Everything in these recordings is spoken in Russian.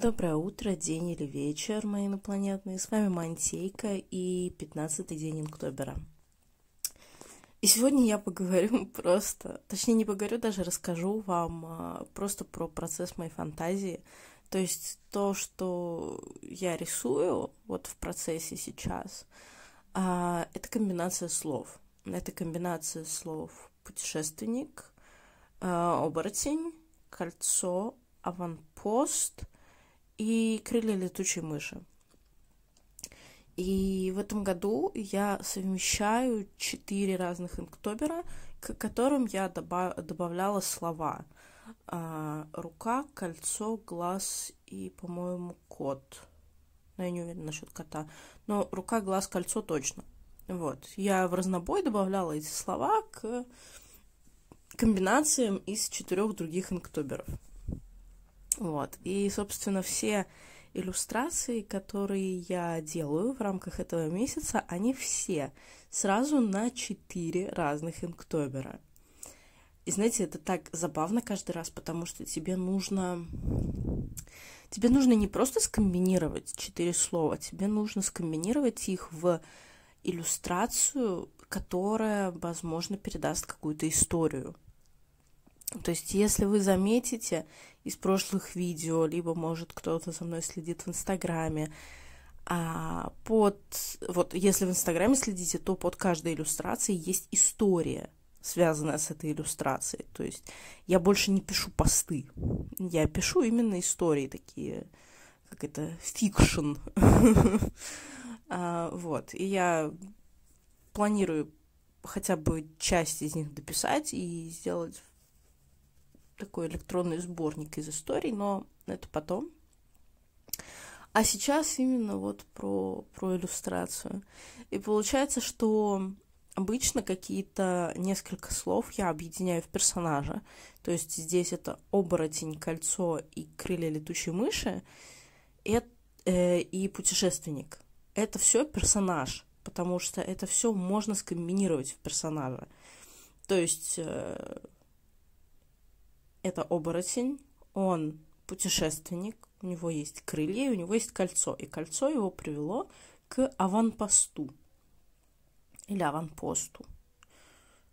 Доброе утро, день или вечер, мои инопланетные. С вами Мантейка и 15-й день Инктобера. И сегодня я поговорю просто, точнее не поговорю, даже расскажу вам а, просто про процесс моей фантазии. То есть то, что я рисую вот в процессе сейчас, а, это комбинация слов. Это комбинация слов путешественник, а, оборотень, кольцо, аванпост — и крылья летучей мыши. И в этом году я совмещаю четыре разных инктобера, к которым я добав- добавляла слова. А, рука, кольцо, глаз и, по-моему, кот. Но я не уверена насчет кота. Но рука, глаз, кольцо точно. Вот. Я в разнобой добавляла эти слова к комбинациям из четырех других инктоберов. Вот. И, собственно, все иллюстрации, которые я делаю в рамках этого месяца, они все сразу на четыре разных инктобера. И знаете, это так забавно каждый раз, потому что тебе нужно... Тебе нужно не просто скомбинировать четыре слова, тебе нужно скомбинировать их в иллюстрацию, которая, возможно, передаст какую-то историю. То есть, если вы заметите из прошлых видео, либо, может, кто-то со мной следит в Инстаграме, а под, вот если в Инстаграме следите, то под каждой иллюстрацией есть история, связанная с этой иллюстрацией. То есть я больше не пишу посты, я пишу именно истории такие, как это, фикшн. А, вот, и я планирую хотя бы часть из них дописать и сделать такой электронный сборник из историй, но это потом. А сейчас именно вот про, про иллюстрацию. И получается, что обычно какие-то несколько слов я объединяю в персонажа. То есть здесь это оборотень, кольцо и крылья летучей мыши и, э, э, и путешественник. Это все персонаж, потому что это все можно скомбинировать в персонажа. То есть э, это оборотень, он путешественник, у него есть крылья, и у него есть кольцо. И кольцо его привело к аванпосту или аванпосту.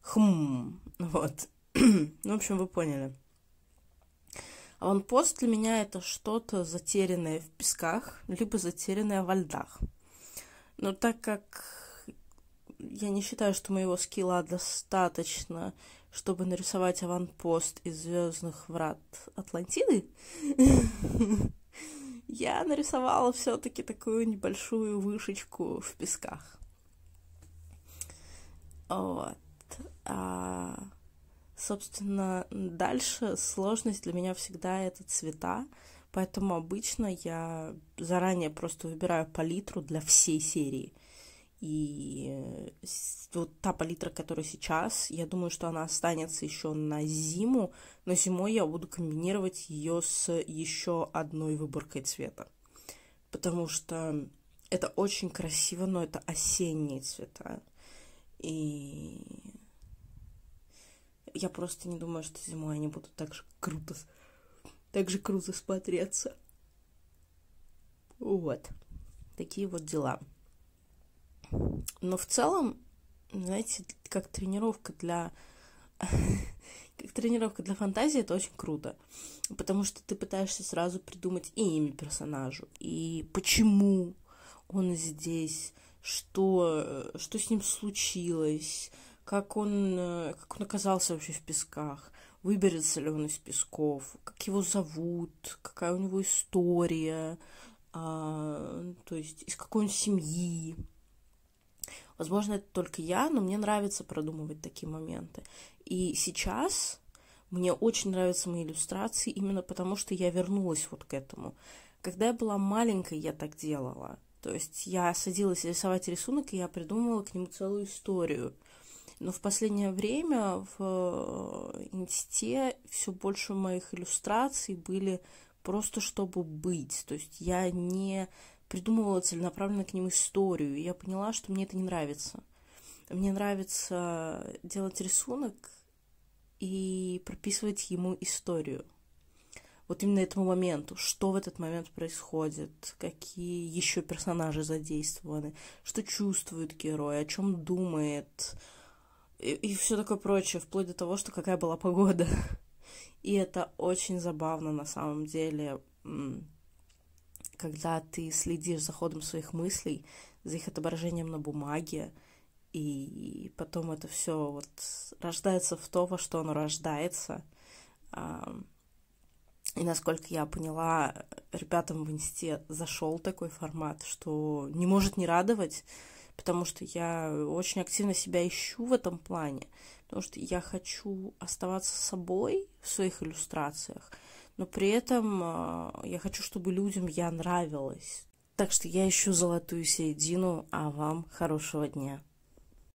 Хм, вот. ну, в общем, вы поняли. Аванпост для меня это что-то затерянное в песках, либо затерянное во льдах. Но так как я не считаю, что моего скилла достаточно, чтобы нарисовать аванпост из звездных врат Атлантиды, я нарисовала все-таки такую небольшую вышечку в песках. Вот. А, собственно, дальше сложность для меня всегда это цвета, поэтому обычно я заранее просто выбираю палитру для всей серии – и э, вот та палитра, которая сейчас, я думаю, что она останется еще на зиму, но зимой я буду комбинировать ее с еще одной выборкой цвета. Потому что это очень красиво, но это осенние цвета. И я просто не думаю, что зимой они будут так же круто, так же круто смотреться. Вот. Такие вот дела. Но в целом, знаете, как тренировка для... как тренировка для фантазии, это очень круто. Потому что ты пытаешься сразу придумать и имя персонажу, и почему он здесь, что, что с ним случилось, как он, как он оказался вообще в песках, выберется ли он из песков, как его зовут, какая у него история, а, то есть из какой он семьи, Возможно, это только я, но мне нравится продумывать такие моменты. И сейчас мне очень нравятся мои иллюстрации именно потому, что я вернулась вот к этому. Когда я была маленькой, я так делала. То есть я садилась рисовать рисунок, и я придумывала к нему целую историю. Но в последнее время в э, инсте все больше моих иллюстраций были просто чтобы быть. То есть я не придумывала целенаправленно к ним историю, и я поняла, что мне это не нравится. Мне нравится делать рисунок и прописывать ему историю. Вот именно этому моменту, что в этот момент происходит, какие еще персонажи задействованы, что чувствует герой, о чем думает, и, и все такое прочее, вплоть до того, что какая была погода. И это очень забавно на самом деле когда ты следишь за ходом своих мыслей, за их отображением на бумаге, и потом это все вот рождается в то, во что оно рождается. И насколько я поняла, ребятам в инсте зашел такой формат, что не может не радовать, потому что я очень активно себя ищу в этом плане, потому что я хочу оставаться собой в своих иллюстрациях, но при этом а, я хочу, чтобы людям я нравилась. Так что я ищу золотую середину, а вам хорошего дня.